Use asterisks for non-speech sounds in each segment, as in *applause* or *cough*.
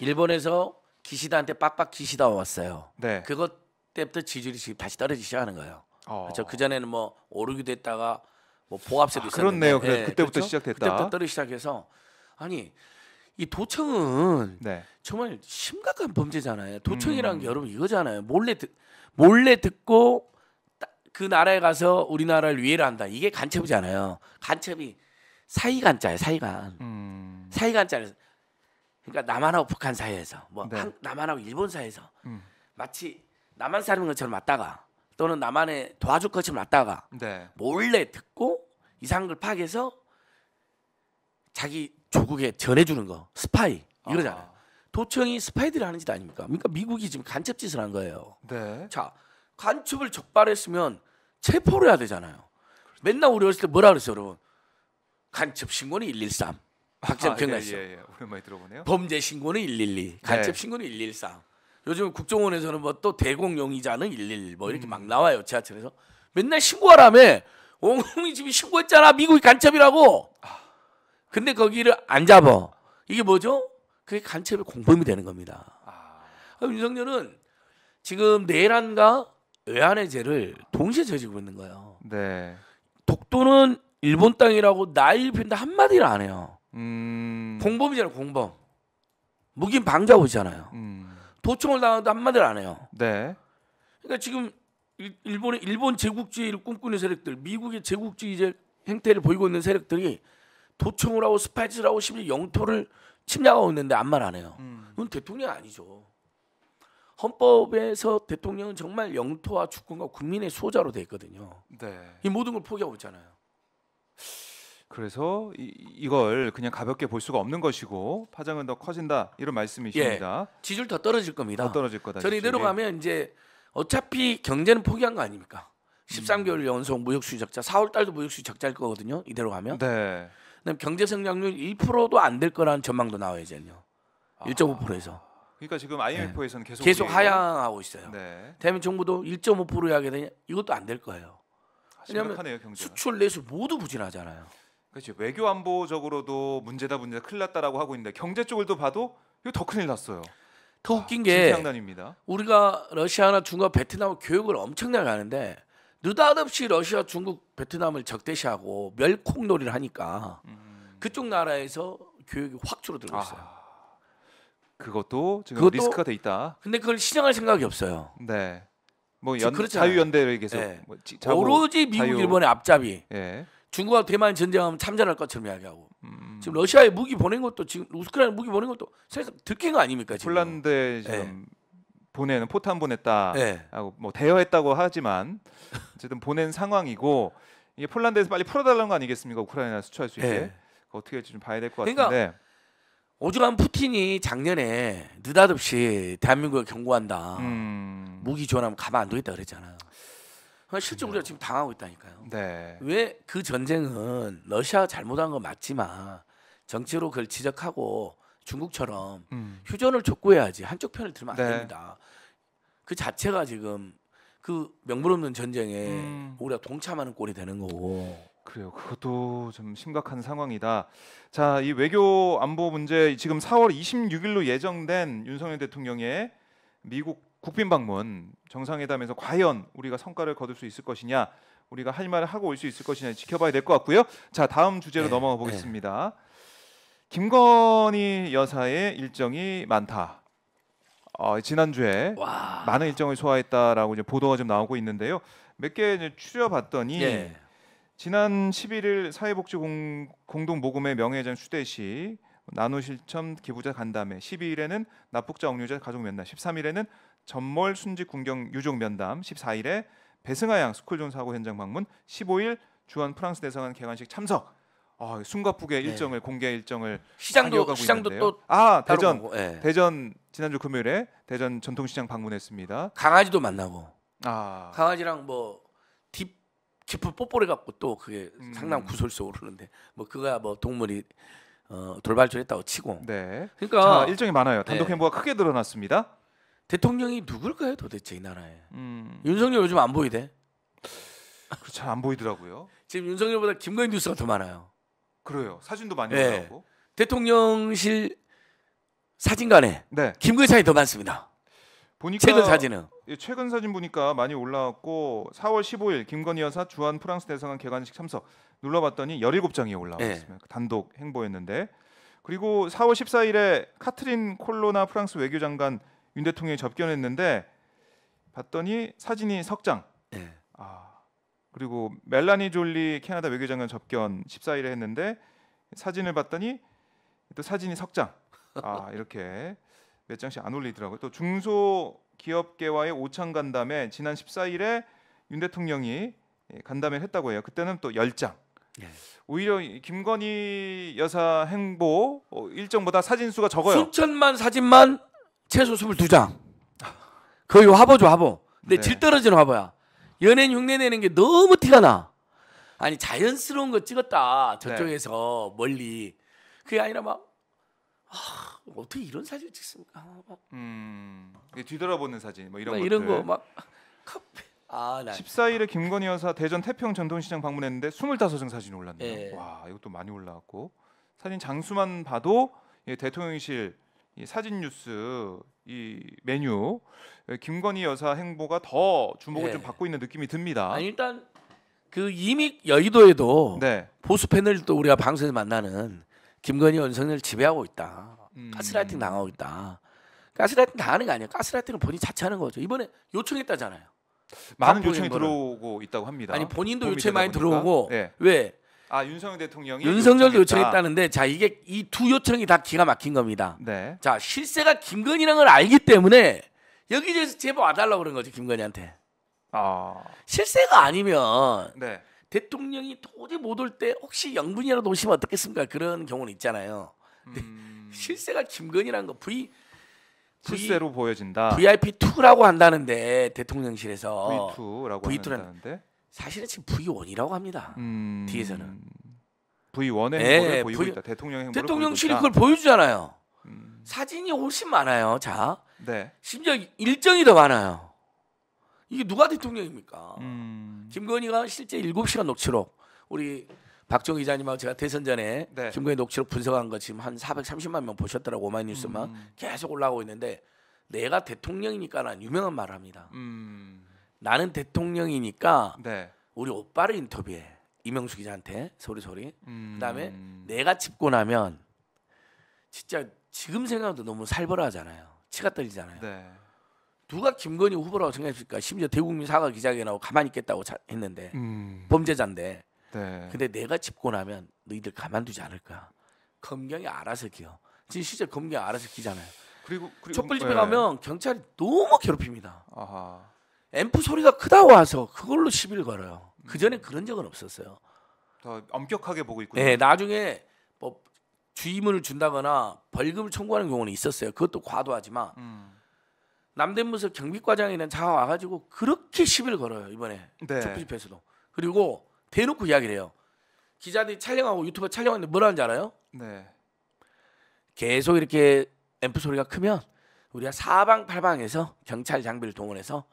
일본에서 기시다한테 빡빡 기시다 왔어요. 네. 그것 때부터 지지율이 지금 다시 떨어지기 시작하는 거예요. 어. 그렇죠. 그 전에는 뭐 오르기도 했다가 뭐 보합세도 아, 있었는데 그렇네요. 네, 그때부터 그렇죠? 시작됐다. 그때부터 떨어지기 시작해서 아니 이 도청은 네. 정말 심각한 범죄잖아요. 도청이란 음. 게 여러분 이거잖아요. 몰래 듣, 몰래 듣고 그 나라에 가서 우리나라를 위해를 한다. 이게 간첩이잖아요. 간첩이 사이간자예요. 사이간. 음. 사이간자를 그러니까 남한하고 북한 사이에서 뭐 네. 한, 남한하고 일본 사이에서 음. 마치 남한 사는 것처럼 왔다가 또는 남한에 도와줄 것처럼 왔다가 네. 몰래 듣고 이상한 걸 파악해서 자기 조국에 전해주는 거 스파이 이러잖아요. 아. 도청이 스파이들이 하는 짓 아닙니까? 그러니까 미국이 지금 간첩짓을 한 거예요. 네. 자 간첩을 적발했으면 체포를 해야 되잖아요. 그렇죠. 맨날 우리 어렸을 때 뭐라 그랬어요, 여러분? 간첩 신고는 113. 박재현 아, 기시죠 예, 예, 예. 오랜만에 들어보네요. 범죄 신고는 112, 간첩 신고는 1 1 3 요즘 국정원에서는 뭐 또 대공 용의자는 111뭐 이렇게 음. 막 나와요 지하철에서 맨날 신고하라며 옹홍이 집이 신고했잖아 미국이 간첩이라고. 아. 근데 거기를 안 잡어. 이게 뭐죠? 그게 간첩의 공범이 되는 겁니다. 아. 아... 윤석열은 지금 내란과 외환의 죄를 동시에 저지르고 있는 거예요. 네. 독도는 일본 땅이라고 나일핀다 한마디를 안 해요. 음... 공범이잖아요, 공범. 무긴 방자호잖아요. 음... 도청을 당하도 한마디를 안 해요. 네. 그러니까 지금 일본의 일본 제국주의를 꿈꾸는 세력들, 미국의 제국주의 행태를 보이고 있는 세력들이 도청을 하고 스파이스를 하고 심지어 영토를 침략하고 있는데 아말안 해요. 음. 이건 대통령이 아니죠. 헌법에서 대통령은 정말 영토와 주권과 국민의 소자로 돼 있거든요. 네. 이 모든 걸 포기하고 있잖아요. 그래서 이, 걸 그냥 가볍게 볼 수가 없는 것이고 파장은 더 커진다 이런 말씀이십니다. 예, 지지율 더 떨어질 겁니다. 더 떨어질 거다. 저는 이대로 가면 이제 어차피 경제는 포기한 거 아닙니까? 13개월 연속 무역수지 적자, 4월 달도 무역수지 적자일 거거든요. 이대로 가면. 네. 그다 경제 성장률 1%도 안 될 거라는 전망도 나와야지요. 1.5%에서. 아. 그러니까 지금 IMF에서는 네. 예. 계속 계속 하향하고 있어요. 네. 대한민국 정부도 1.5% 하게 되냐? 이것도 안 될 거예요. 아, 왜냐하면 수출 내수 모두 부진하잖아요. 그렇지 외교 안보적으로도 문제다 문제다 큰일 났다라고 하고 있는데 경제 쪽을 또 봐도 이거 더 큰일 났어요. 더 웃긴 아, 게 장난입니다. 우리가 러시아나 중국 베트남 교육을 엄청나게 하는데 느닷없이 러시아 중국 베트남을 적대시하고 멸콩놀이를 하니까 음. 그쪽 나라에서 교육이 확 줄어들고 아. 있어요. 그것도 지금 그것도, 리스크가 돼 있다. 근데 그걸 시정할 생각이 없어요. 네. 뭐 연, 자유연대를 계속 네. 뭐, 지, 오로지 미국 자유. 일본의 앞잡이. 네. 중국하고 대만 전쟁하면 참전할 것처럼 이야기하고 음. 지금 러시아에 무기 보낸 것도 지금 우크라이나 무기 보낸 것도 사실 들킨 거 아닙니까 지금? 폴란드에 지금 예. 보내는 포탄 보냈다 예. 하고 뭐 대여했다고 하지만 어쨌든 보낸 상황이고 이게 폴란드에서 빨리 풀어달라는 거 아니겠습니까 우크라이나 수출할 수 있게 네. 어떻게 할지 좀 봐야 될 것같은 그러니까 오죽하면 푸틴이 작년에 느닷없이 대한민국을 경고한다 음... 무기 지원하면 가만 안 두겠다 그랬잖아요 실제 우리가 지금 당하고 있다니까요. 네. 왜그 전쟁은 러시아 잘못한 건 맞지만 정치로 그걸 지적하고 중국처럼 음. 휴전을 촉구해야지 한쪽 편을 들면 안 네. 됩니다. 그 자체가 지금 그 명분없는 전쟁에 음. 우리가 동참하는 꼴이 되는 거고. 그래요. 그것도 좀 심각한 상황이다. 자, 이 외교 안보 문제 지금 4월 26일로 예정된 윤석열 대통령의 미국 국빈 방문 정상회담에서 과연 우리가 성과를 거둘 수 있을 것이냐 우리가 할 말을 하고 올 수 있을 것이냐 지켜봐야 될 것 같고요. 자 다음 주제로 네. 넘어가 네. 보겠습니다. 네. 김건희 여사의 일정이 많다. 어, 지난주에 와. 많은 일정을 소화했다라고 이제 보도가 좀 나오고 있는데요. 몇 개 추려봤더니 네. 지난 11일 사회복지공 동 모금회 명예회장 수대시 뭐 나누 실천 기부자 간담회 12일에는 납북자 억류자 가족 면담 13일에는 전몰 순직 군경 유족 면담 14일에 배승하양 스쿨존 사고 현장 방문 15일 주한 프랑스 대사관 개관식 참석 어, 숨가쁘게 네. 일정을 네. 공개 일정을 시장도 시장도 있는데요. 또 아, 대전 가고, 네. 예. 대전 지난주 금요일에 대전 전통시장 방문했습니다. 강아지도 만나고 아. 강아지랑 뭐딥 깊은 뽀뽀를 갖고 또 그게 음. 상남 구설수 오르는데 뭐 그가 뭐 동물이 어, 돌발조했다고 치고. 네. 그러니까 자, 일정이 많아요. 단독 네. 행보가 크게 늘어났습니다. 대통령이 누굴까요 도대체 이 나라에? 음. 윤석열 요즘 안 보이대. 그 잘안 보이더라고요. 지금 윤석열보다 김건희 뉴스가 더 많아요. 그래요. 사진도 많이 네. 나오고. 대통령실 사진관에 네. 김건희 사진이 더 많습니다. 보니까 최근 사진은 예, 최근 사진 보니까 많이 올라왔고 4월 15일 김건희 여사 주한 프랑스 대사관 개관식 참석 눌러봤더니 17장이 올라왔습니다. 네. 단독 행보였는데 그리고 4월 14일에 카트린 콜로나 프랑스 외교장관 윤 대통령이 접견했는데 봤더니 사진이 석 장. 네. 예. 아 그리고 멜라니 졸리 캐나다 외교장관 접견 14일에 했는데 사진을 봤더니 또 사진이 석 장. 아 이렇게 몇 장씩 안 올리더라고요. 또 중소 기업계와의 오찬 간담회 지난 14일에 윤 대통령이 예, 간담회를 했다고 해요. 그때는 또 열장 예. 오히려 김건희 여사 행보 어, 일정보다 사진 수가 적어요. 수천만 사진만 최소 22장. 거의 화보죠, 화보. 근데 네. 질 떨어지는 화보야. 연예인 흉내 내는 게 너무 티가 나. 아니, 자연스러운 거 찍었다. 저쪽에서 네. 멀리. 그게 아니라 막 아, 어떻게 이런 사진을 찍습니까? 아, 막. 음. 뒤돌아보는 사진 뭐 이런 거 이런 거 막 카페 아, 14일에 김건희 여사 대전 태평 전통시장 방문했는데 25장 사진이 올랐네요. 예. 와, 이것도 많이 올라왔고 사진 장수만 봐도 예, 대통령실 이 사진 뉴스 이 메뉴 김건희 여사 행보가 더 주목을 네. 좀 받고 있는 느낌이 듭니다. 아니, 일단 그 이미 여의도에도 네. 보수 패널 또 우리가 방송에서 만나는 김건희 연성을 지배하고 있다. 음. 가스라이팅 당하고 있다. 가스라이팅 당하는 거 아니야? 가스라이팅은 본인 자체하는 거죠. 이번에 요청했다잖아요. 많은 요청이 거는. 들어오고 있다고 합니다. 아니 본인도 요청 많이 보니까. 들어오고 네. 왜아 윤석열 대통령이 윤석열도 요청했다. 는데자 이게 이 두 요청이 다 기가 막힌 겁니다. 네. 자 실세가 김건희라는 걸 알기 때문에 여기저서 제보 와달라 고 그런 거죠 김건희한테. 아. 실세가 아니면 네. 대통령이 도저히 못올때 혹시 영분이라도 오시면 어떻겠습니까 그런 경우는 있잖아요. 음. 근데 음... 실세가 김건희라는 거 V 실세로 보여진다. VIP 2라고 한다는데 대통령실에서 V2라고 V2라는, 한다는데 사실은 지금 V1이라고 합니다. 음... 뒤에서는 V1의 예, 행보를 네, 보이고 v... 있다. 대통령 행보를 대통령실이 그걸 보여주잖아요. 음... 사진이 훨씬 많아요. 자, 네. 심지어 일정이 더 많아요. 이게 누가 대통령입니까? 음... 김건희가 실제 7시간 녹취록 우리 박종 기자님하고 제가 대선 전에 네. 김건희 녹취록 분석한 거 지금 한 430만 명 보셨더라고 오마이뉴스만 음. 계속 올라오고 있는데 내가 대통령이니까라 유명한 말을 합니다. 음. 나는 대통령이니까 네. 우리 오빠를 인터뷰해 이명수 기자한테 소리 소리. 음... 그다음에 내가 집고 나면 진짜 지금 생각해도 너무 살벌하잖아요. 치가 떨리잖아요. 네. 누가 김건희 후보라고 생각했을까? 심지어 대국민 사과 기자회견하고 가만히 있겠다고 자, 했는데 음... 범죄자인데. 네. 근데 내가 집고 나면 너희들 가만두지 않을 까야 검경이 알아서 기어. 지금 실제 검경이 알아서 기잖아요. 그리고, 그리고 촛불 집회 네. 가면 경찰이 너무 괴롭힙니다. 아하. 앰프 소리가 크다 와서 그걸로 시비를 걸어요. 그 전에 음. 그런 적은 없었어요. 더 엄격하게 보고 있군요. 네, 나중에 뭐 주의문을 준다거나 벌금을 청구하는 경우는 있었어요. 그것도 과도하지만 음. 남대문서 경비과장이란 자가 와가지고 그렇게 시비를 걸어요 이번에 네. 촛불집회에서도 그리고 대놓고 이야기를 해요. 기자들이 촬영하고 유튜버 촬영하는데 뭐라는 줄 알아요? 네. 계속 이렇게 앰프 소리가 크면 우리가 사방팔방에서 경찰 장비를 동원해서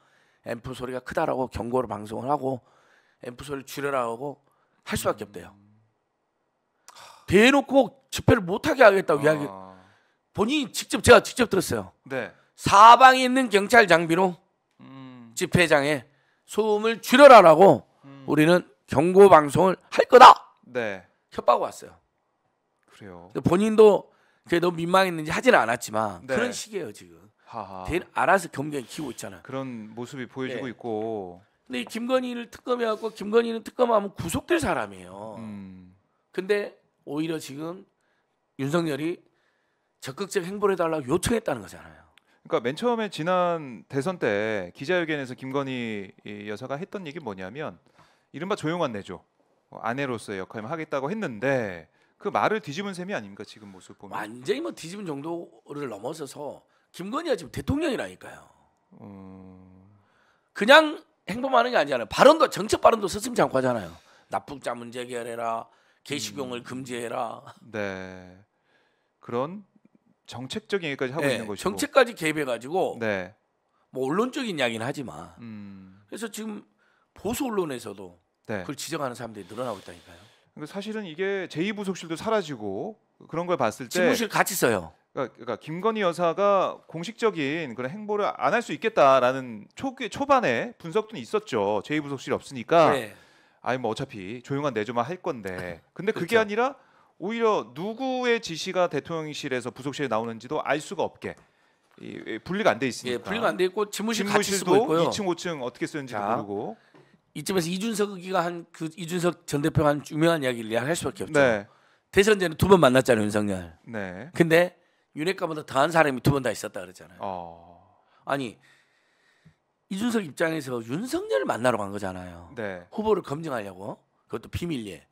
앰프 소리가 크다라고 경고를 방송을 하고 앰프 소리를 줄여라고 할 수밖에 음. 없대요. 대놓고 집회를 못하게 하겠다고 아... 이야기. 본인이 직접 제가 직접 들었어요. 네. 사방에 있는 경찰 장비로 음... 집회장에 소음을 줄여라라고 음... 우리는 경고 방송을 할 거다. 네. 협박 왔어요. 그래요. 본인도 그게 너 민망했는지 하지는 않았지만 네. 그런 식이에요 지금. 하하. 알아서 경쟁 을 키고 우 있잖아. 요 그런 모습이 보여지고 네. 있고. 근데 김건희를 특검해갖고 김건희는 특검하면 구속될 사람이에요. 음. 근데 오히려 지금 윤석열이 적극적 행보를 해달라고 요청했다는 거잖아요. 그러니까 맨 처음에 지난 대선 때 기자회견에서 김건희 여사가 했던 얘기 뭐냐면 이른바 조용한 내조 뭐 아내로서의 역할만 하겠다고 했는데 그 말을 뒤집은 셈이 아닙니까 지금 모습 보면 완전히 뭐 뒤집은 정도를 넘어서서 김건희가 지금 대통령이라니까요. 음. 그냥 행보하는 게 아니잖아요. 발언도 정책 발언도 서슴지 않고 하잖아요. 납북자 문제 해결해라, 개시경을 음... 금지해라. 네. 그런 정책적인 얘기까지 하고 네, 있는 것이고 정책까지 개입해가지고 네. 뭐 언론적인 이야기는 하지만 음... 그래서 지금 보수 언론에서도 네. 그걸 지적하는 사람들이 늘어나고 있다니까요. 그러니까 사실은 이게 제2부속실도 사라지고 그런 걸 봤을 때 집무실 같이 써요. 그러니까, 그러니까, 김건희 여사가 공식적인 그런 행보를 안 할 수 있겠다라는 초기 초반에 분석도 있었죠. 제이부속실이 없으니까 네. 아니 뭐 어차피 조용한 내조만 할 건데. *laughs* 근데 그게 그렇죠. 아니라 오히려 누구의 지시가 대통령실에서 부속실에 나오는지도 알 수가 없게 이, 분리가 안 돼 있으니까. 예, 분리가 안돼 있고 집무실 도 2층, 5층 어떻게 쓰는지도 자, 모르고. 이쯤에서 이준석 이가한 그 이준석 전 대표가 한 유명한 이야기를 할 수밖에 없죠. 네. 대선 전에 두 번 만났잖아요 윤석열. 네. 근데 윤핵관보다 더한 사람이 두 번 다 있었다 그랬잖아요. 어... 아니 이준석 입장에서 윤석열을 만나러 간 거잖아요. 네. 후보를 검증하려고 그것도 비밀리에.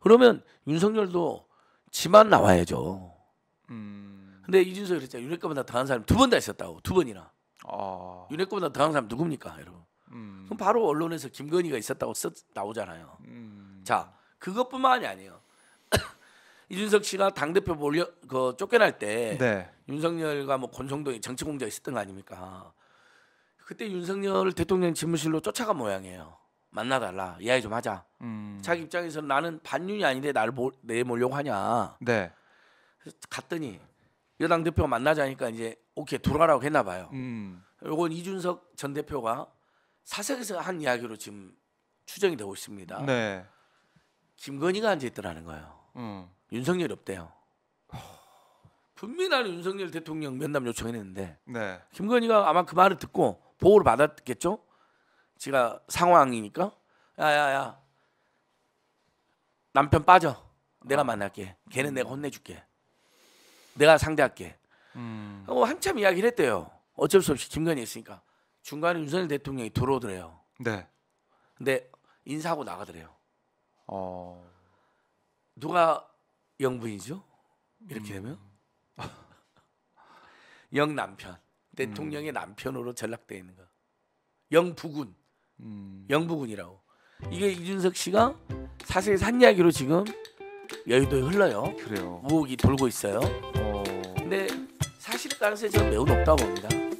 그러면 윤석열도 지만 나와야죠. 음... 근데 이준석이 그랬잖아요. 윤핵관보다 더한 사람이 두 번 다 있었다고 두 번이나. 어... 아. 윤핵관보다 더한 사람 누굽니까, 여러분? 음... 그럼 바로 언론에서 김건희가 있었다고 썼, 나오잖아요. 음... 자 그것뿐만이 아니에요. 이준석 씨가 당 대표 몰려 그 쫓겨날 때 네. 윤석열과 뭐 권성동이 정치 공작 있었던 거 아닙니까? 그때 윤석열을 대통령 집무실로 쫓아간 모양이에요. 만나달라 이야기 좀 하자. 음. 자기 입장에서는 나는 반윤이 아닌데 나를 내몰려고 하냐. 네. 그래서 갔더니 여당 대표 가 만나자니까 이제 오케이 돌아라고 했나 봐요. 음. 요건 이준석 전 대표가 사석에서 한 이야기로 지금 추정이 되고 있습니다. 네. 김건희가 앉아 있더라는 거예요. 음. 윤석열이 없대요. 분명한 윤석열 대통령 면담 요청했는데 네. 김건희가 아마 그 말을 듣고 보호를 받았겠죠. 지가 상황이니까 야야야 남편 빠져 내가 어. 만날게 걔는 음. 내가 혼내줄게 내가 상대할게 음. 하 어, 한참 이야기를 했대요 어쩔 수 없이 김건희 있으니까 중간에 윤석열 대통령이 들어오더래요 네. 근데 인사하고 나가더래요 어... 누가 영부이죠? 인 이렇게 음. 되면 *laughs* 영 남편 대통령의 음. 남편으로 전락돼 있는 거. 영부군 음. 영부군이라고. 이게 이준석 씨가 사실 산 이야기로 지금 여의도에 흘러요. 그래요. 우혹이 돌고 있어요. 어... 근데 사실 가능성이 저는 매우 높다고 봅니다.